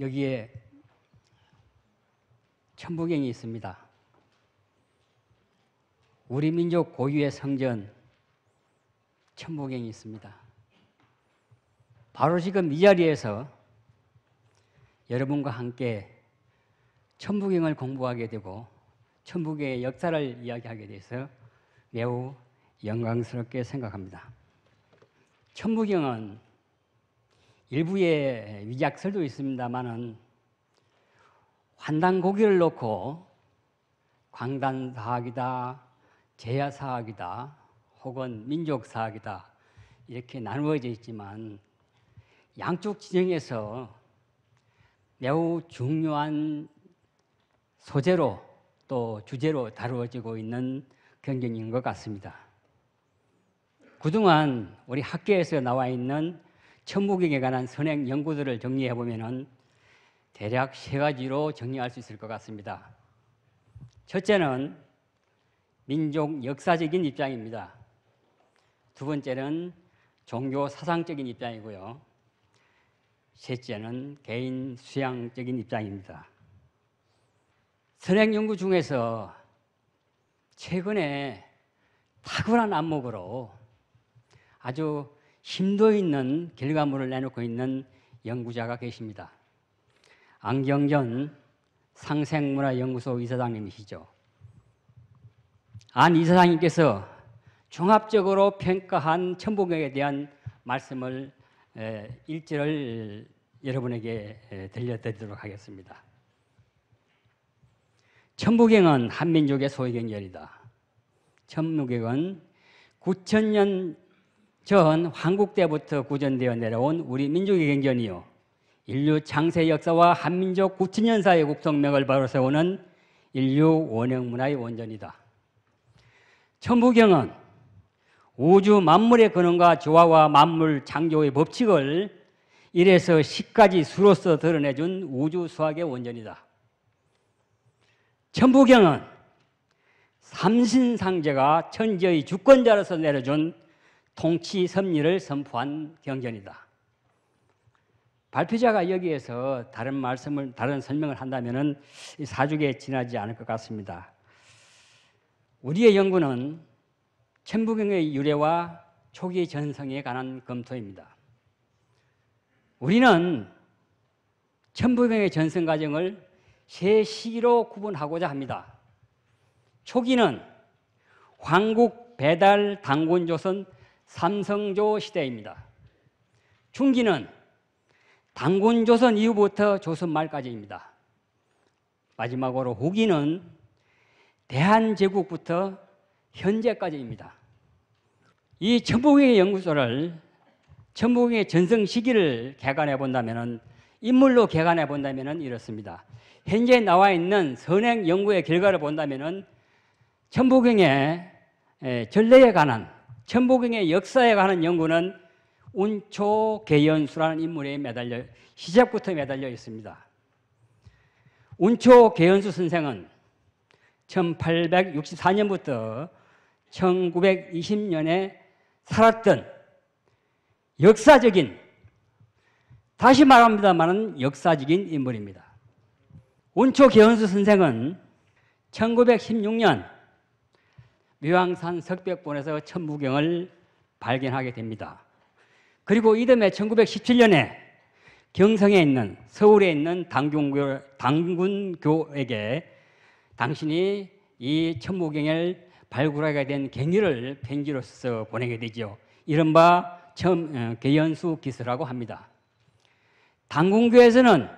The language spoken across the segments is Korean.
여기에 천부경이 있습니다. 우리 민족 고유의 성전 천부경이 있습니다. 바로 지금 이 자리에서 여러분과 함께 천부경을 공부하게 되고 천부경의 역사를 이야기하게 돼서 매우 영광스럽게 생각합니다. 천부경은 일부의 위작설도 있습니다만은 환단 고기를 놓고 광단 사학이다, 제야 사학이다, 혹은 민족 사학이다 이렇게 나누어져 있지만 양쪽 진영에서 매우 중요한 소재로 또 주제로 다루어지고 있는 경쟁인 것 같습니다. 그동안 우리 학계에서 나와 있는 천부경에 관한 선행 연구들을 정리해 보면은 대략 세 가지로 정리할 수 있을 것 같습니다. 첫째는 민족 역사적인 입장입니다. 두 번째는 종교 사상적인 입장이고요. 셋째는 개인 수양적인 입장입니다. 선행 연구 중에서 최근에 탁월한 안목으로 아주 힘도 있는 결과물을 내놓고 있는 연구자가 계십니다. 안경전 상생문화연구소 이사장님이시죠. 안 이사장님께서 종합적으로 평가한 천복에 대한 말씀을 일절을 여러분에게 들려드리도록 하겠습니다. 천부경은 한민족의 소유경열이다. 천부경은 9천년 전 황국 때부터 구전되어 내려온 우리 민족의 경전이요. 인류 창세 역사와 한민족 구천년사의 국성명을 바로 세우는 인류 원형 문화의 원전이다. 천부경은 우주 만물의 근원과 조화와 만물 창조의 법칙을 1에서 10까지 수로서 드러내준 우주 수학의 원전이다. 천부경은 삼신상제가 천지의 주권자로서 내려준 통치 섭리를 선포한 경전이다. 발표자가 여기에서 다른 말씀을 다른 설명을 한다면은 사주에 지나지 않을 것 같습니다. 우리의 연구는 천부경의 유래와 초기 전성에 관한 검토입니다. 우리는 천부경의 전성 과정을 세 시기로 구분하고자 합니다. 초기는 황국, 배달, 당군, 조선 삼성조 시대입니다. 중기는 당군 조선 이후부터 조선 말까지입니다. 마지막으로 후기는 대한제국부터 현재까지입니다. 이천부의 연구소를 천부의 전성 시기를 개관해 본다면은 인물로 개관해 본다면은 이렇습니다. 현재 나와 있는 선행 연구의 결과를 본다면은 천부경의 전례에 관한 천보경의 역사에 관한 연구는 운초 개연수라는 인물에 매달려 시작부터 매달려 있습니다. 운초 개연수 선생은 1864년부터 1920년에 살았던 역사적인 다시 말합니다만 역사적인 인물입니다. 운초 개연수 선생은 1916년 묘양산 석백본에서 천부경을 발견하게 됩니다. 그리고 이듬해 1917년에 경성에 있는 서울에 있는 당군교, 당군교에게 당신이 이 천무경을 발굴하게 된 갱의를 편지로서 보내게 되죠. 이른바 처음 어, 개연수 기술라고 합니다. 당군교에서는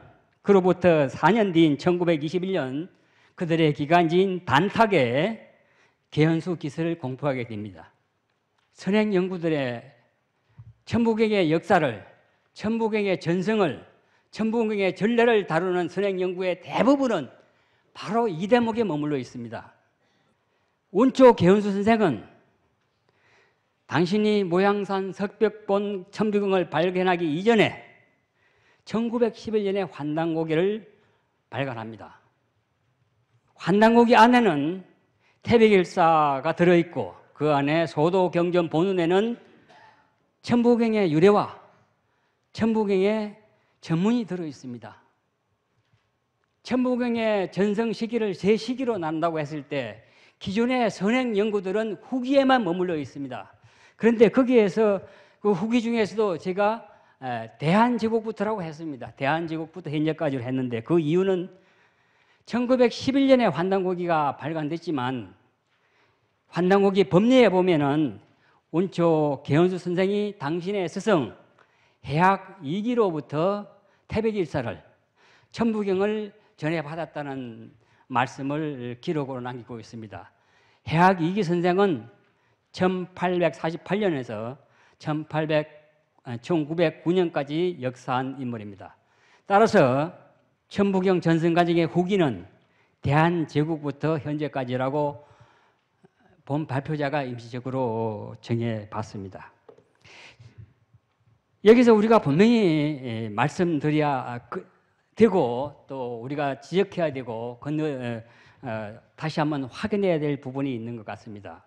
그로부터 4년 뒤인 1921년 그들의 기간지인 단탁에 개연수 기술을 공포하게 됩니다. 선행 연구들의 천부경의 역사를, 천부경의 전승을, 천부경의 전례를 다루는 선행 연구의 대부분은 바로 이 대목에 머물러 있습니다. 운초 개연수 선생은 당신이 모양산 석벽본 천부경을 발견하기 이전에 1911년에 환단고개를 발간합니다. 환단고개 안에는 태백일사가 들어있고 그 안에 소도 경전 본운에는 천부경의 유래와 천부경의 전문이 들어있습니다. 천부경의 전성 시기를 세 시기로 난다고 했을 때 기존의 선행 연구들은 후기에만 머물러 있습니다. 그런데 거기에서 그 후기 중에서도 제가 대한제국부터라고 했습니다. 대한제국부터 현재까지로 했는데 그 이유는 1911년에 환단고기가 발간됐지만 환단고기 법리에 보면은 운초 개헌수 선생이 당신의 스승 해학 2기로부터 태백일사를 천부경을 전해 받았다는 말씀을 기록으로 남기고 있습니다. 해학 2기 선생은 1848년에서 1800, 1909년까지 역사한 인물입니다. 따라서 천부경 전승가정의 후기는 대한제국부터 현재까지라고 본 발표자가 임시적으로 정해봤습니다. 여기서 우리가 분명히 예, 말씀드려야 그, 되고 또 우리가 지적해야 되고 건너, 어, 어, 다시 한번 확인해야 될 부분이 있는 것 같습니다.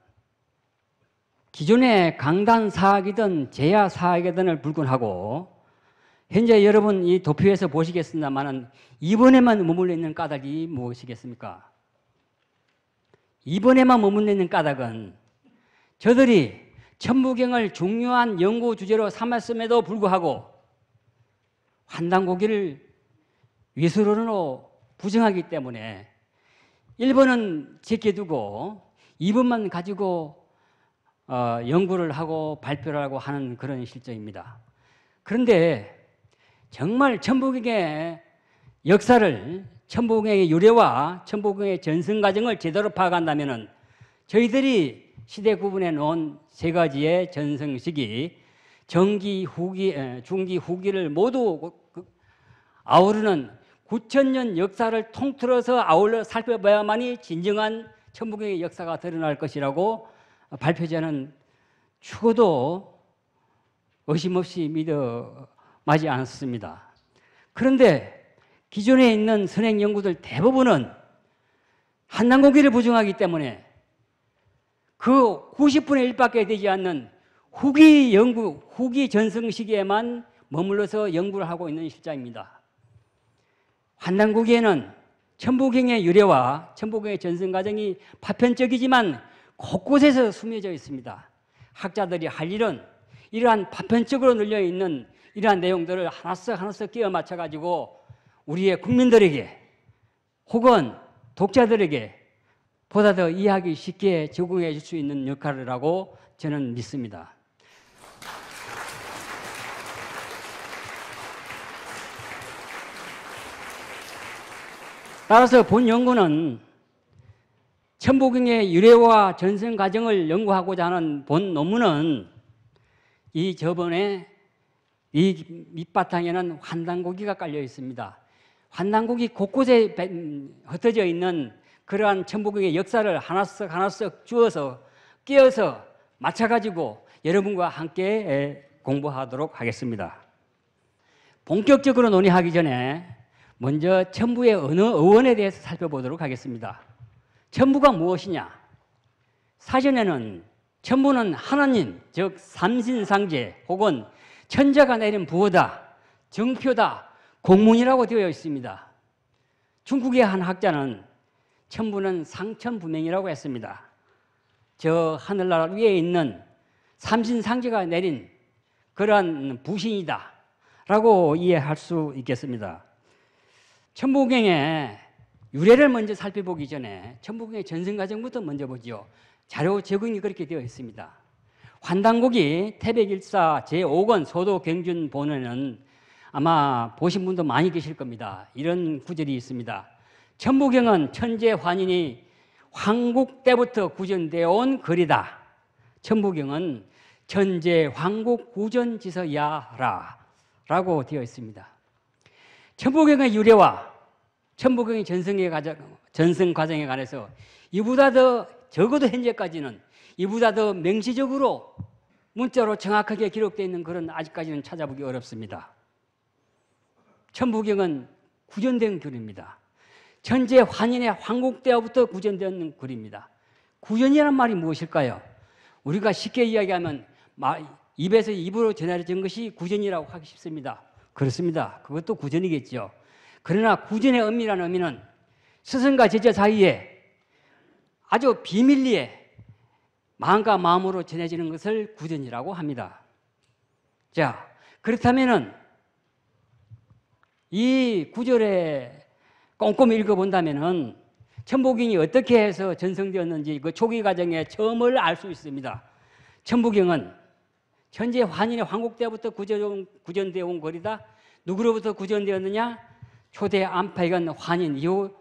기존의 강단 사학이든 제야 사학이든을 불군하고 현재 여러분 이 도표에서 보시겠습니다만은 2번에만 머물러 있는 까닭이 무엇이겠습니까? 2번에만 머물러 있는 까닭은 저들이 천부경을 중요한 연구 주제로 삼았음에도 불구하고 환단고기를 위수론으로 부정하기 때문에 1번은 제껴두고 2번만 가지고 어, 연구를 하고 발표를 하고 하는 그런 실정입니다. 그런데 정말 천부경의 역사를 천부경의 유래와 천부경의 전승 과정을 제대로 파악한다면은 저희들이 시대 구분해 놓은 세 가지의 전승 시기 전기 후기 중기 후기를 모두 그, 그, 아우르는 9천년 역사를 통틀어서 아울러 살펴봐야만이 진정한 천부경의 역사가 드러날 것이라고 발표자는 죽어도 의심 없이 믿어 맞지 않습니다. 그런데 기존에 있는 선행 연구들 대부분은 한남 공기를 부정하기 때문에 그 90분의 1밖에 되지 않는 후기 연구, 후기 전승 시기에만 머물러서 연구를 하고 있는 실장입니다 한남국에는 천부경의 유래와 천부경의 전승 과정이 파편적이지만 곳곳에서 숨겨져 있습니다. 학자들이 할 일은 이러한 파편적으로 늘려 있는 이러한 내용들을 하나씩 하나씩 끼워 맞춰가지고 우리의 국민들에게 혹은 독자들에게 보다 더 이해하기 쉽게 적응해 줄 수 있는 역할이라고 저는 믿습니다. 따라서 본 연구는 천부경의 유래와 전생 과정을 연구하고자 하는 본 논문은 이 저번에 이 밑바탕에는 환단고기가 깔려 있습니다. 환단고기 곳곳에 음, 흩어져 있는 그러한 천부경의 역사를 하나씩 하나씩 주어서 끼어서 맞춰가지고 여러분과 함께 공부하도록 하겠습니다. 본격적으로 논의하기 전에 먼저 천부의 어느 어원에 대해서 살펴보도록 하겠습니다. 천부가 무엇이냐? 사전에는 천부는 하나님, 즉 삼신상제 혹은 천자가 내린 부호다, 정표다, 공문이라고 되어 있습니다. 중국의 한 학자는 천부는 상천분명이라고 했습니다. 저 하늘나라 위에 있는 삼신상제가 내린 그러한 부신이다 라고 이해할 수 있겠습니다. 천부경의 유래를 먼저 살펴보기 전에 천부경의 전승과정부터 먼저 보죠. 자료 제공이 그렇게 되어 있습니다. 환당국이 태백일사 제5권 소도경준본에는 아마 보신 분도 많이 계실 겁니다. 이런 구절이 있습니다. 천부경은 천재 환인이 황국 때부터 구전되어 온 글이다. 천부경은 천재 황국 구전지서야라 라고 되어 있습니다. 천부경의 유래와 천부경의 전승의 과정, 전승 과정에 관해서 이보다 더 적어도 현재까지는 이보다 더명시적으로 문자로 정확하게 기록되어 있는 글은 아직까지는 찾아보기 어렵습니다. 천부경은 구전된 글입니다. 천재 환인의 황국 대 때부터 구전된 글입니다. 구전이란 말이 무엇일까요? 우리가 쉽게 이야기하면 입에서 입으로 전해진 것이 구전이라고 하기 쉽습니다. 그렇습니다. 그것도 구전이겠죠. 그러나 구전의 의미라는 의미는 스승과 제자 사이에 아주 비밀리에 마음과 마음으로 전해지는 것을 구전이라고 합니다. 자, 그렇다면은 이 구절에 꼼꼼히 읽어본다면은 천부경이 어떻게 해서 전성되었는지 그 초기 과정의 처을알 수 있습니다. 천부경은 현재 환인의 황국 때부터 구전, 구전되어 온 거리다. 누구로부터 구전되었느냐? 초대 안파이건 환인 이후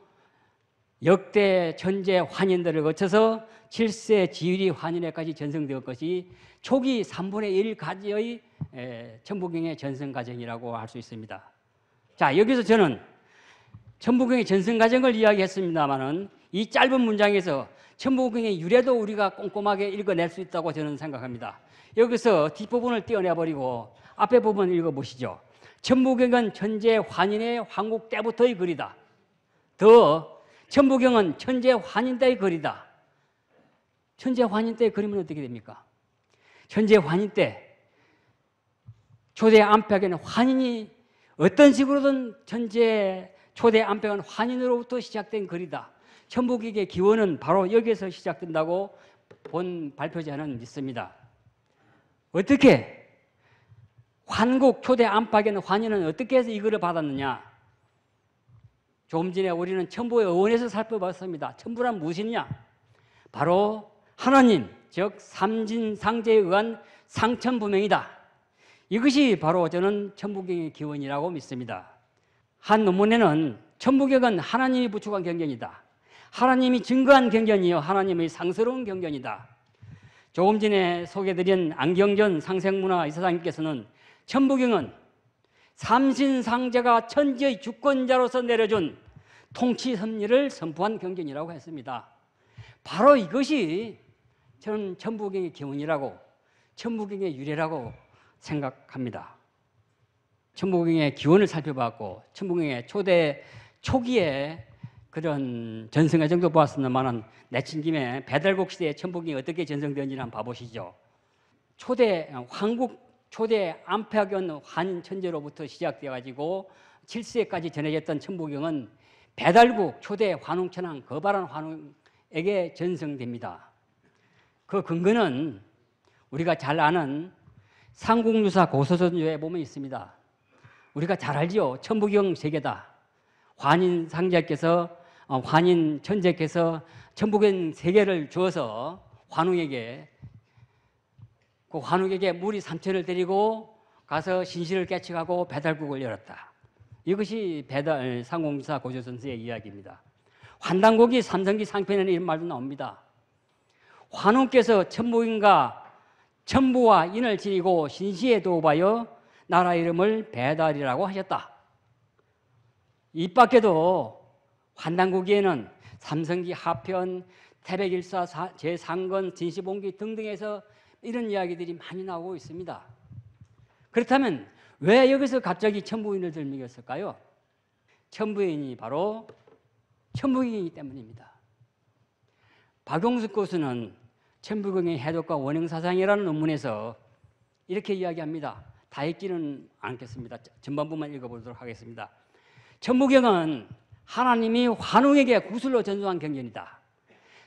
역대 전제 환인들을 거쳐서 7세 지유리 환인에까지 전승되었것이 초기 3분의 1가지의 천부경의 전승 과정이라고 할 수 있습니다. 자, 여기서 저는 천부경의 전승 과정을 이야기했습니다만은 이 짧은 문장에서 천부경의 유래도 우리가 꼼꼼하게 읽어낼 수 있다고 저는 생각합니다. 여기서 뒷부분을 떼어내버리고 앞에 부분 읽어보시죠. 천부경은 전제 환인의 황국 때부터의 글이다. 더 천부경은 천재 환인대의 거리다 천재 환인대의 그림은 어떻게 됩니까? 천재 환인대 초대 안팎에는 환인이 어떤 식으로든 천재 초대 안팎은 환인으로부터 시작된 거리다 천부기의 기원은 바로 여기에서 시작된다고 본 발표자는 믿습니다. 어떻게 환국 초대 안팎에는 환인은 어떻게 해서 이거를 받았느냐? 조금 전에 우리는 천부의 의원에서 살펴봤습니다. 천부란 무엇이냐? 바로 하나님, 즉 삼진상제에 의한 상천부명이다. 이것이 바로 저는 천부경의 기원이라고 믿습니다. 한 논문에는 천부경은 하나님이 부축한 경전이다. 하나님이 증거한 경전이요 하나님의 상스러운 경전이다. 조금 전에 소개드린 안경전 상생문화 이사장님께서는 천부경은 삼신상제가 천지의 주권자로서 내려준 통치 섭리를 선포한 경전이라고 했습니다. 바로 이것이 저는 천부경의 기원이라고 천부경의 유래라고 생각합니다. 천부경의 기원을 살펴봤고 천부경의 초대 초기에 그런 전승의 정도 보았습니만 내친 김에 배달국 시대에 천부경이 어떻게 전성되었는지 한번 봐보시죠. 초대 어, 황국 초대 안팎연 환천제로부터 시작돼가지고 7세까지 전해졌던 천부경은 배달국 초대 환웅천왕 거발한 환웅에게 전승됩니다. 그 근거는 우리가 잘 아는 상국유사 고소선조에 보면 있습니다. 우리가 잘 알지요. 천부경 세계다. 환인 상자께서 어, 환인 천재께서 천부경 세계를 주어서 환웅에게 그 환욱에게 물이 삼천을 드리고 가서 신실을 깨치하고 배달국을 열었다. 이것이 배달 상공사 고조 선수의 이야기입니다. 환단곡이 삼성기 상편에는 이런 말도 나옵니다. 환웅께서 천부인과 천부와 인을 지니고 신시에 도읍하여 나라 이름을 배달이라고 하셨다. 입 밖에도 환단국에는 삼성기 하편, 태백일사 제3권, 진시봉기 등등에서 이런 이야기들이 많이 나오고 있습니다. 그렇다면 왜 여기서 갑자기 천부인을 들먹였을까요? 천부인이 바로 천부경이기 때문입니다. 박용숙 교수는 천부경의 해독과 원형사상이라는 논문에서 이렇게 이야기합니다. 다 읽지는 않겠습니다. 전반부만 읽어보도록 하겠습니다. 천부경은 하나님이 환웅에게 구슬로 전수한 경전이다.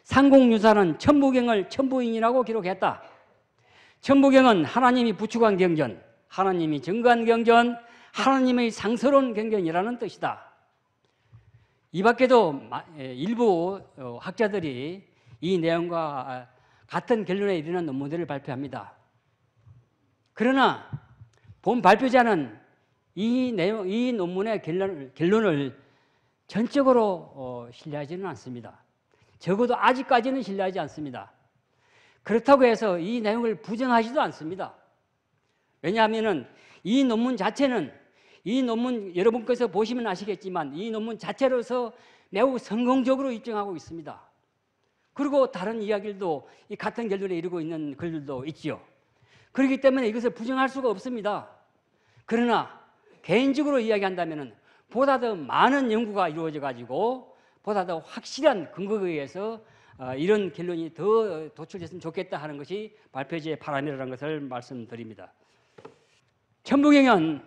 상공유사는 천부경을 천부인이라고 기록했다. 천부경은 하나님이 부추간 경전, 하나님이 증거한 경전, 하나님의 상서로운 경전이라는 뜻이다. 이 밖에도 일부 어, 학자들이 이 내용과 같은 결론에 이르는 논문들을 발표합니다. 그러나 본 발표자는 이 내용, 이 논문의 결론, 결론을 전적으로 어, 신뢰하지는 않습니다. 적어도 아직까지는 신뢰하지 않습니다. 그렇다고 해서 이 내용을 부정하지도 않습니다. 왜냐하면 이 논문 자체는 이 논문 여러분께서 보시면 아시겠지만 이 논문 자체로서 매우 성공적으로 입증하고 있습니다. 그리고 다른 이야기도 들 같은 결론에 이르고 있는 글들도 있지요. 그렇기 때문에 이것을 부정할 수가 없습니다. 그러나 개인적으로 이야기한다면 보다 더 많은 연구가 이루어져 가지고 보다 더 확실한 근거에 의해서 아, 이런 결론이 더 도출됐으면 좋겠다 하는 것이 발표지의 바람이라는 것을 말씀드립니다. 천부경은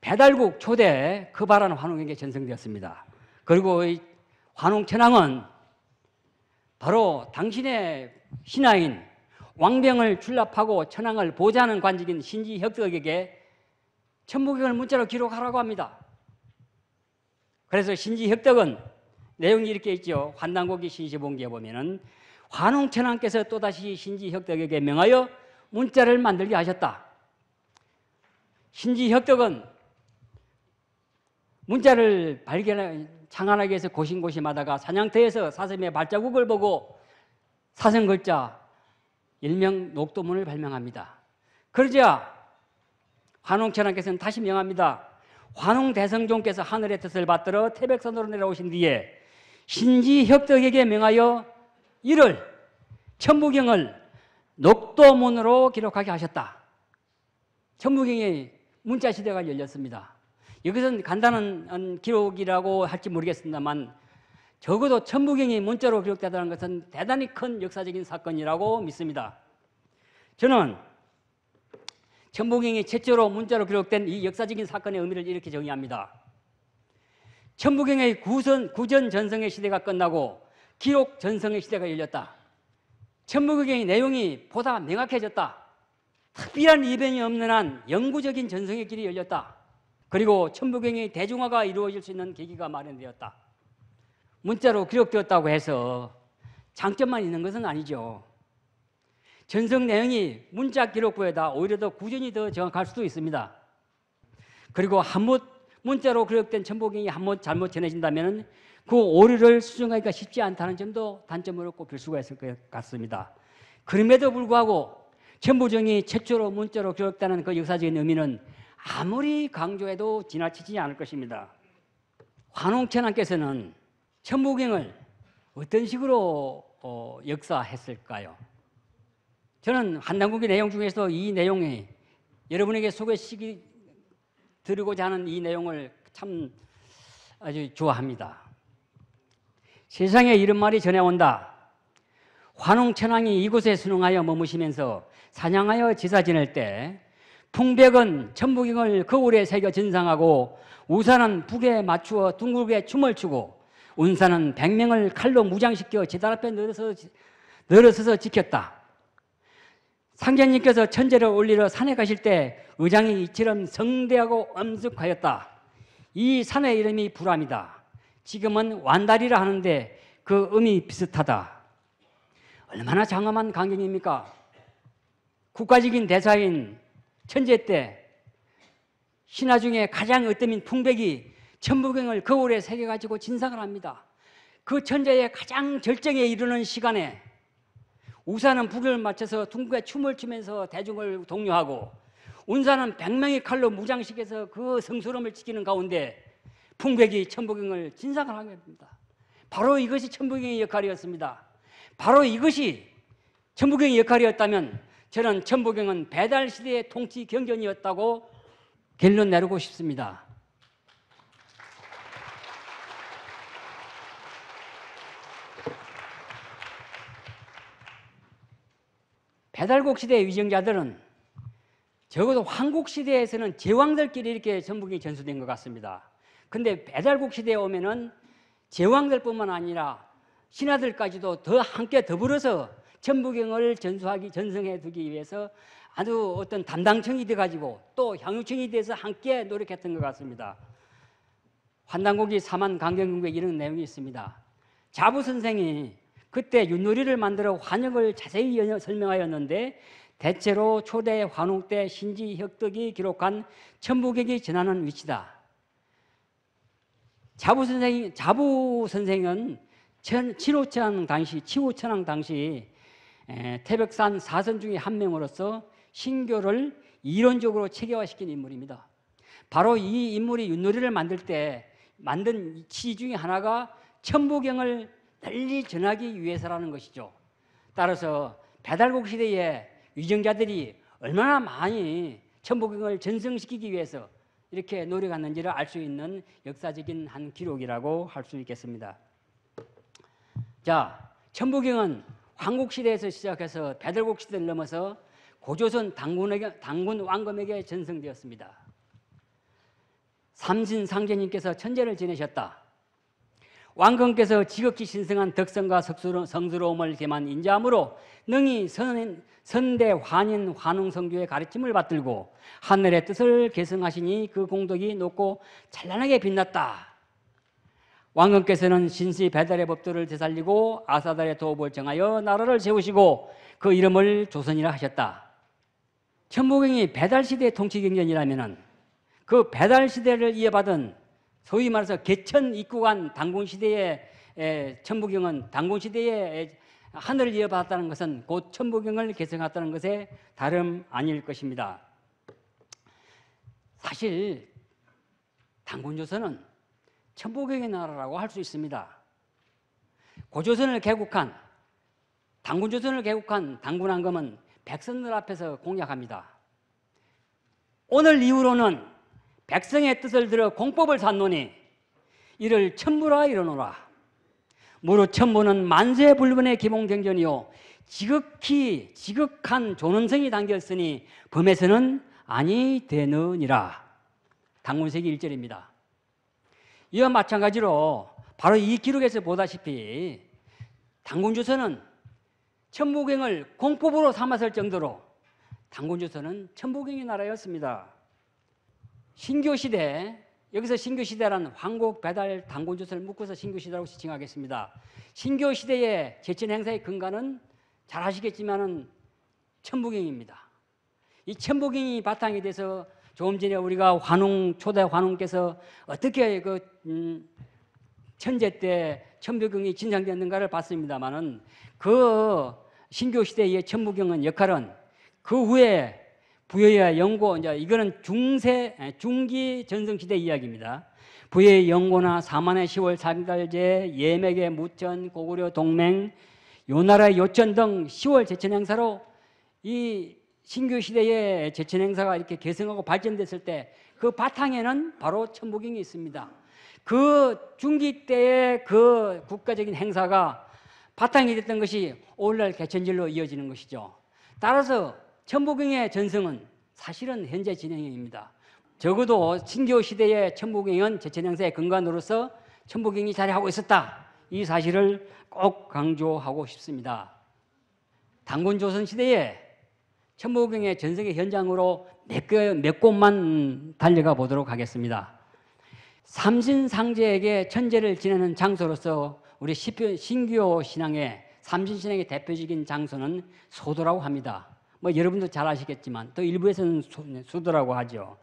배달국 초대 그바란 환웅에 전승되었습니다. 그리고 환웅 천왕은 바로 당신의 신하인 왕병을 출납하고 천황을 보좌하는 관직인 신지혁덕에게 천부경을 문자로 기록하라고 합니다. 그래서 신지혁덕은 내용이 이렇게 있죠. 환단고기 신시본기에 보면은 환웅천왕께서 또다시 신지혁덕에게 명하여 문자를 만들게 하셨다. 신지혁덕은 문자를 발견 창안하게해서 고심고심하다가 사냥터에서 사슴의 발자국을 보고 사슴 글자 일명 녹도문을 발명합니다. 그러자 환웅천왕께서는 다시 명합니다. 환웅대성종께서 하늘의 뜻을 받들어 태백산으로 내려오신 뒤에 신지협덕에게 명하여 이를 천부경을 녹도문으로 기록하게 하셨다. 천부경의 문자 시대가 열렸습니다. 이것은 간단한 기록이라고 할지 모르겠습니다만 적어도 천부경이 문자로 기록되다는 것은 대단히 큰 역사적인 사건이라고 믿습니다. 저는 천부경이 최초로 문자로 기록된 이 역사적인 사건의 의미를 이렇게 정의합니다. 천부경의 구선, 구전 전성의 시대가 끝나고 기록 전성의 시대가 열렸다. 천부경의 내용이 보다 명확해졌다. 특별한 이변이 없는 한 영구적인 전성의 길이 열렸다. 그리고 천부경의 대중화가 이루어질 수 있는 계기가 마련되었다. 문자로 기록되었다고 해서 장점만 있는 것은 아니죠. 전성 내용이 문자 기록부에다 오히려 더 구전이 더 정확할 수도 있습니다. 그리고 한못 문자로 기록된 천복경이 한 번 잘못 전해진다면 그 오류를 수정하기가 쉽지 않다는 점도 단점으로 꼽힐 수가 있을 것 같습니다. 그럼에도 불구하고 천부정이 최초로 문자로 기록되는 그 역사적인 의미는 아무리 강조해도 지나치지 않을 것입니다. 환웅천왕께서는 천부경을 어떤 식으로 어, 역사했을까요? 저는 한남국의 내용 중에서 이 내용이 여러분에게 소개시키, 드리고자 하는 이 내용을 참 아주 좋아합니다. 세상에 이런 말이 전해온다. 환웅천왕이 이곳에 수능하여 머무시면서 사냥하여 제사 지낼 때 풍백은 천부경을 거울에 그 새겨 진상하고 우산은 북에 맞추어 둥글게 춤을 추고 운산은 백명을 칼로 무장시켜 제단 앞에 늘어서서 지켰다. 상장님께서 천재를 올리러 산에 가실 때 의장이 이처럼 성대하고 엄숙하였다. 이 산의 이름이 불암이다. 지금은 완달이라 하는데 그 음이 비슷하다. 얼마나 장엄한 광경입니까 국가적인 대사인 천재 때 신하 중에 가장 으뜸인 풍백이 천부경을 거울에 새겨가지고 진상을 합니다. 그 천재의 가장 절정에 이르는 시간에 우사는 불을 맞춰서 둥그게 춤을 추면서 대중을 독려하고 운사는 백명의 칼로 무장식해서그성소름을 지키는 가운데 풍백이 천부경을 진상을 하게 됩니다. 바로 이것이 천부경의 역할이었습니다. 바로 이것이 천부경의 역할이었다면 저는 천부경은 배달 시대의 통치 경전이었다고 결론 내리고 싶습니다. 배달곡 시대의 위정자들은 적어도 황국 시대에서는 제왕들끼리 이렇게 전북이 전수된 것 같습니다. 근데 배달곡 시대에 오면은 제왕들뿐만 아니라 신하들까지도 더 함께 더불어서 전부경을 전수하기 전승해 두기 위해서 아주 어떤 담당청이돼 가지고 또향유청이 돼서 함께 노력했던 것 같습니다. 환단곡이 사만 강경군에 이런 내용이 있습니다. 자부 선생이 그때 윷놀이를 만들어 환영을 자세히 설명하였는데 대체로 초대 환웅 때 신지 혁덕이 기록한 천부객이 전하는 위치다. 자부 선생 자부 선생은 칠호천왕 당시 치호천왕 당시 태백산 사선 중에 한 명으로서 신교를 이론적으로 체계화시킨 인물입니다. 바로 이 인물이 윷놀이를 만들 때 만든 시 중에 하나가 천부경을 빨리 전하기 위해서라는 것이죠. 따라서 배달국 시대에 위정자들이 얼마나 많이 천복경을 전승시키기 위해서 이렇게 노력하는지를 알 수 있는 역사적인 한 기록이라고 할 수 있겠습니다. 자, 천복경은 황국 시대에서 시작해서 배달국 시대를 넘어서 고조선 당군에게, 당군 왕검에게 전승되었습니다. 삼신상제님께서 천재를 지내셨다. 왕건께서 지극히 신성한 덕성과 성스러움을 개만 인자함으로 능히 선, 선대 환인 환웅성교의 가르침을 받들고 하늘의 뜻을 계승하시니 그 공덕이 높고 찬란하게 빛났다. 왕건께서는 신시 배달의 법도를 되살리고 아사달의 도읍을 정하여 나라를 세우시고 그 이름을 조선이라 하셨다. 천부경이 배달시대의 통치경전이라면 그 배달시대를 이어받은 소위 말해서 개천 입구간 당군시대의 천부경은 당군시대의 하늘을 이어받았다는 것은 곧 천부경을 계승했다는 것에 다름 아닐 것입니다. 사실 당군조선은 천부경의 나라라고 할 수 있습니다. 고조선을 개국한 당군조선을 개국한 당군왕검은 백성들 앞에서 공략합니다. 오늘 이후로는 백성의 뜻을 들어 공법을 샀노니 이를 천부라 이르노라. 무릇 천부는 만세불분의 기본경전이요 지극히 지극한 존엄성이 담겼으니 범에서는 아니 되느니라. 당문세기 1절입니다. 이와 마찬가지로 바로 이 기록에서 보다시피 당군주서는 천부경을 공법으로 삼았을 정도로 당군주서는 천부경의 나라였습니다. 신교시대, 여기서 신교시대라는 황곡 배달 당군조선을 묶어서 신교시대라고 지칭하겠습니다. 신교시대의 제친 행사의 근간은 잘 아시겠지만은 천부경입니다. 이 천부경이 바탕이 돼서 조금 전에 우리가 환웅, 초대 환웅께서 어떻게 그, 음, 천재 때 천부경이 진상되었는가를 봤습니다만은 그 신교시대의 천부경은 역할은 그 후에 부여의 연고 이제 이거는 중세 예, 중기 전성시대 이야기입니다. 부여의 연고나 사만의 시월삼달제 예맥의 무천, 고구려 동맹, 요나라의 요천 등시월 제천 행사로 이 신규 시대의 제천 행사가 이렇게 개성하고 발전됐을 때 그 바탕에는 바로 천부경이 있습니다. 그 중기 때의 그 국가적인 행사가 바탕이 됐던 것이 오늘날 개천절로 이어지는 것이죠. 따라서 천부경의 전승은 사실은 현재 진행형입니다. 적어도 신기 시대의 천부경은 제천양사의 근간으로서 천부경이 자리하고 있었다. 이 사실을 꼭 강조하고 싶습니다. 당군 조선 시대에 천부경의 전승의 현장으로 몇, 개, 몇 곳만 달려가 보도록 하겠습니다. 삼신상제에게 천재를 지내는 장소로서 우리 신교 신앙의 삼신신앙의 대표적인 장소는 소도라고 합니다. 뭐 여러분도 잘 아시겠지만 또 일부에서는 수, 네, 도라고 하죠.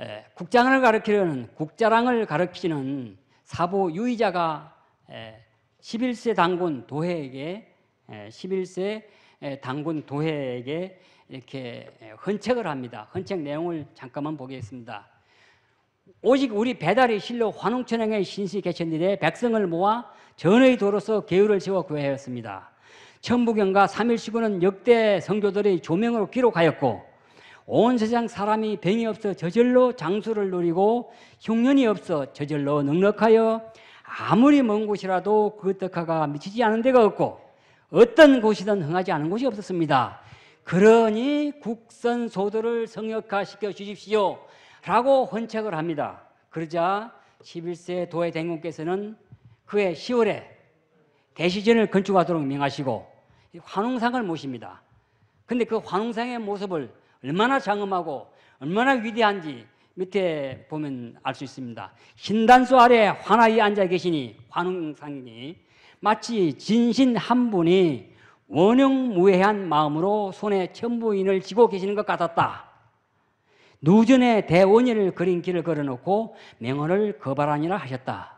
에, 국장을 가르키려는 국자랑을 가르키는 사부 유의자가 에, 11세 당군 도해에게 에, 11세 당군 도해에게 이렇게 헌책을 합니다. 헌책 내용을 잠깐만 보겠습니다. 오직 우리 배달이 실로 환웅천행의 신시 개천일에 백성을 모아 전의 도로서 계율을 세워 구하였습니다. 천부경과 삼일시구는 역대 성교들의 조명으로 기록하였고 온 세상 사람이 병이 없어 저절로 장수를 누리고 흉년이 없어 저절로 넉넉하여 아무리 먼 곳이라도 그떡하가 미치지 않은 데가 없고 어떤 곳이든 흥하지 않은 곳이 없었습니다. 그러니 국선소도를 성역화시켜 주십시오. 라고 헌책을 합니다. 그러자 11세 도의 대공께서는 그해 10월에 대시전을 건축하도록 명하시고 환웅상을 모십니다. 근데 그 환웅상의 모습을 얼마나 장엄하고 얼마나 위대한지 밑에 보면 알 수 있습니다. 신단수 아래 환하게 앉아 계시니 환웅상이 마치 진신 한 분이 원형무해한 마음으로 손에 천부인을 쥐고 계시는 것 같았다. 누전의 대원인을 그린 길을 걸어놓고 명언을 거발하니라 하셨다.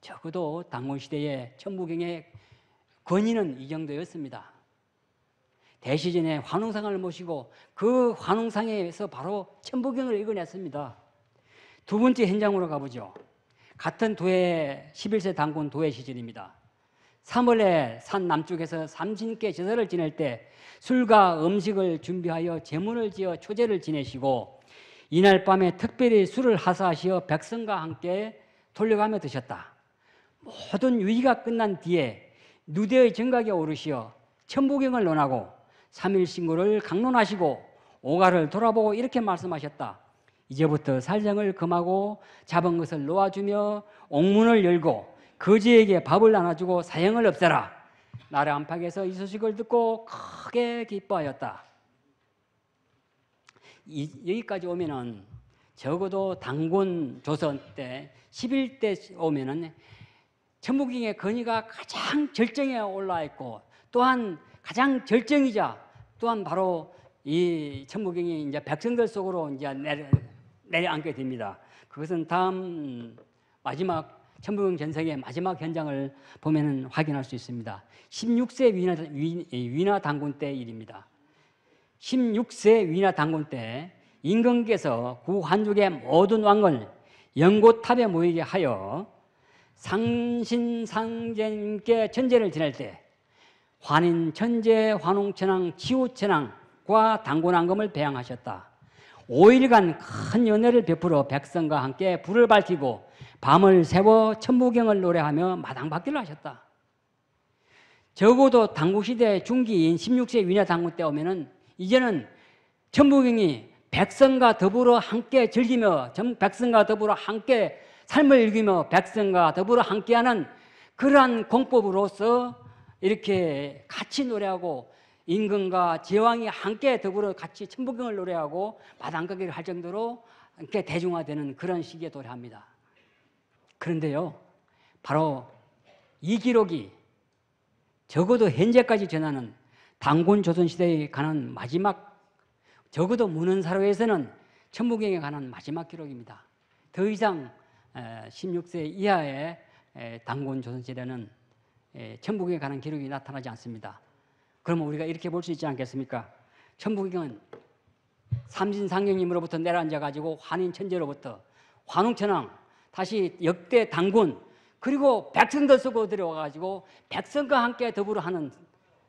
적어도 당군 시대에 천부경의 권위는 이정도였습니다. 대시전에 환웅상을 모시고 그 환웅상에서 바로 천부경을 읽어냈습니다. 두 번째 현장으로 가보죠. 같은 도해 11세 당군 도해 시절입니다. 3월에 산 남쪽에서 삼신께 제사를 지낼 때 술과 음식을 준비하여 제문을 지어 초제를 지내시고 이날 밤에 특별히 술을 하사하시어 백성과 함께 돌려가며 드셨다. 모든 유의가 끝난 뒤에 누대의 정각에 오르시어 천부경을 논하고 삼일신고를 강론하시고 오가를 돌아보고 이렇게 말씀하셨다. 이제부터 살장을 금하고 잡은 것을 놓아주며 옥문을 열고 거지에게 밥을 나눠주고 사형을 없애라. 나라 안팎에서 이 소식을 듣고 크게 기뻐하였다. 이, 여기까지 오면은 적어도 당군 조선 때 11대 오면은 천부경의 건의가 가장 절정에 올라 있고 또한 가장 절정이자 또한 바로 이 천부경이 이제 백성들 속으로 이제 내려, 내려앉게 됩니다. 그것은 다음 마지막 천부경 전생의 마지막 현장을 보면은 확인할 수 있습니다. 16세 위나, 위, 나 당군 때 일입니다. 16세 위나 당군 때 임금께서 구한족의 모든 왕을 연고탑에 모이게 하여 상신상제님께 천재를 지낼 때 환인 천재 환웅천왕 치우천왕과 당군왕검을 배양하셨다. 5일간 큰 연회를 베풀어 백성과 함께 불을 밝히고 밤을 새워 천부경을 노래하며 마당밖기를 하셨다. 적어도 당구시대 중기인 16세 위나 당구때 오면은 이제는 천부경이 백성과 더불어 함께 즐기며 백성과 더불어 함께 삶을 읽으며 백성과 더불어 함께하는 그러한 공법으로서 이렇게 같이 노래하고 임금과 제왕이 함께 더불어 같이 천부경을 노래하고 마당가기를 할 정도로 이렇게 대중화되는 그런 시기에 도래합니다 그런데요, 바로 이 기록이 적어도 현재까지 전하는 당군 조선시대에 관한 마지막, 적어도 문헌사로에서는 천부경에 관한 마지막 기록입니다. 더 이상 16세 이하의 당군 조선시대는 천북에 관한 기록이 나타나지 않습니다. 그러면 우리가 이렇게 볼 수 있지 않겠습니까? 천부은 삼신상경님으로부터 내려앉아 가지고 환인 천재로부터 환웅천왕 다시 역대 당군 그리고 백성들 쓰고 들어와 가지고 백성과 함께 더불어 하는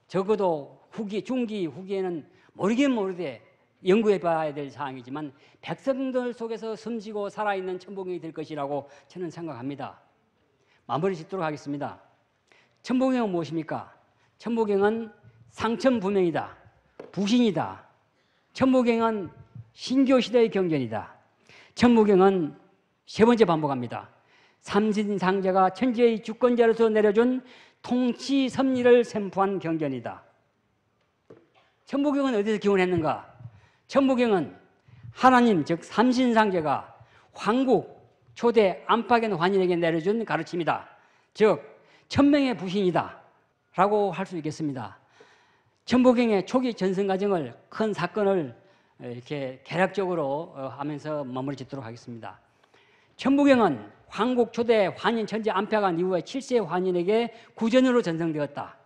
적어도 후기 중기 후기에는 모르긴 모르되 연구해 봐야 될 사항이지만 백성들 속에서 숨지고 살아있는 천봉이 될 것이라고 저는 생각합니다. 마무리 짓도록 하겠습니다. 천봉경은 무엇입니까? 천봉경은 상천부명이다. 부신이다. 천봉경은 신교시대의 경전이다. 천봉경은 세 번째 반복합니다. 삼진상제가 천지의 주권자로서 내려준 통치 섭리를 선포한 경전이다. 천부경은 어디서 기원했는가? 천부경은 하나님 즉 삼신상제가 황국 초대 안팎인 환인에게 내려준 가르침이다. 즉 천명의 부신이다. 라고 할 수 있겠습니다. 천부경의 초기 전승 과정을 큰 사건을 이렇게 개략적으로 어, 하면서 마무리 짓도록 하겠습니다. 천부경은 황국 초대 환인 천재 안팎한 이후에 7세 환인에게 구전으로 전성되었다.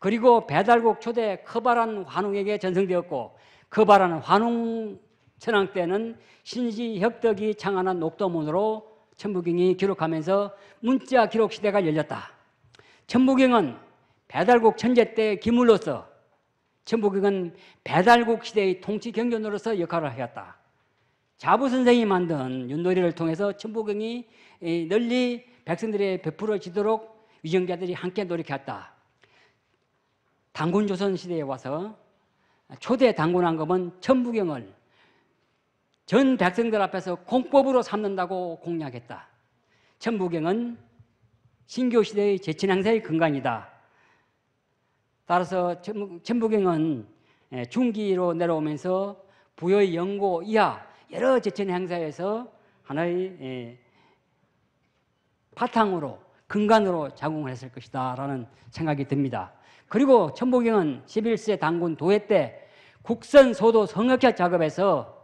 그리고 배달국 초대 커바란 환웅에게 전성되었고 거발하는 그 환웅 천왕 때는 신시혁덕이 창안한 녹도문으로 천부경이 기록하면서 문자 기록 시대가 열렸다. 천부경은 배달국 천재 때 기물로서 천부경은 배달국 시대의 통치 경전으로서 역할을 하였다. 자부 선생이 만든 윷놀이를 통해서 천부경이 널리 백성들의 베풀어지도록 위정자들이 함께 노력했다. 당군 조선 시대에 와서 초대 당군왕검은 천부경을 전 백성들 앞에서 공법으로 삼는다고 공략했다. 천부경은 신교시대의 재친항사의 근간이다. 따라서 천부경은 예, 중기로 내려오면서 부여의 영고 이하 여러 재친항사에서 하나의 예, 바탕으로 근간으로 작용을 했을 것이다 라는 생각이 듭니다. 그리고 천부경은 11세 당군 도해 때 국선 소도 성역회 작업에서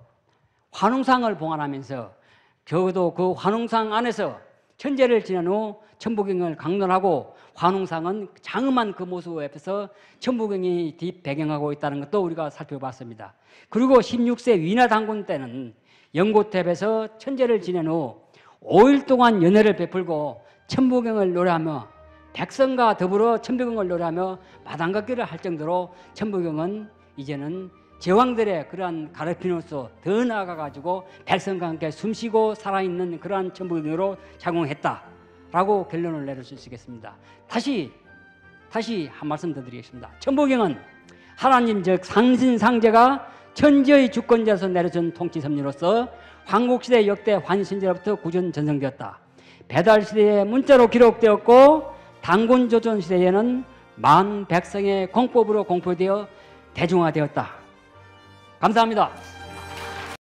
환웅상을 봉안하면서 겨우도 그 환웅상 안에서 천재를 지낸 후 천부경을 강론하고 환웅상은 장엄한 그 모습 앞에서 천부경이 뒷배경하고 있다는 것도 우리가 살펴봤습니다. 그리고 16세 위나 당군 때는 영고탭에서 천재를 지낸 후 5일 동안 연회를 베풀고 천부경을 노래하며 백성과 더불어 천부경을 노래하며 마당걷기를 할 정도로 천부경은 이제는 제왕들의 그러한 가르침으로서 더 나아가 가지고 백성과 함께 숨쉬고 살아있는 그러한 천부경으로 작용했다라고 결론을 내릴 수 있겠습니다. 다시 다시 한 말씀 더 드리겠습니다. 천부경은 하나님 즉 상신상제가 천지의 주권자에서 내려준 통치 섭리로서 황국시대 역대 환신제로부터 구전 전성되었다. 배달시대에 문자로 기록되었고 당군 조선시대에는 만 백성의 공법으로 공포되어 대중화되었다. 감사합니다.